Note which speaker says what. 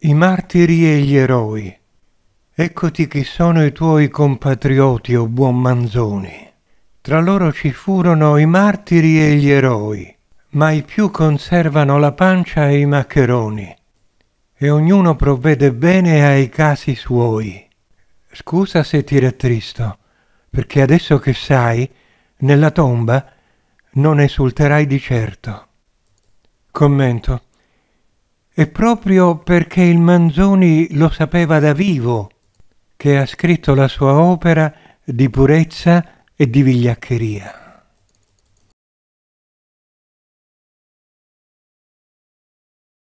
Speaker 1: I martiri e gli eroi. Eccoti chi sono i tuoi compatrioti, o buon Manzoni. Tra loro ci furono i martiri e gli eroi, ma i più conservano la pancia e i maccheroni, e ognuno provvede bene ai casi suoi. Scusa se ti rattristo, perché adesso che sai, nella tomba non esulterai di certo. Commento. È proprio perché il Manzoni lo sapeva da vivo che ha scritto la sua opera di purezza e di vigliaccheria.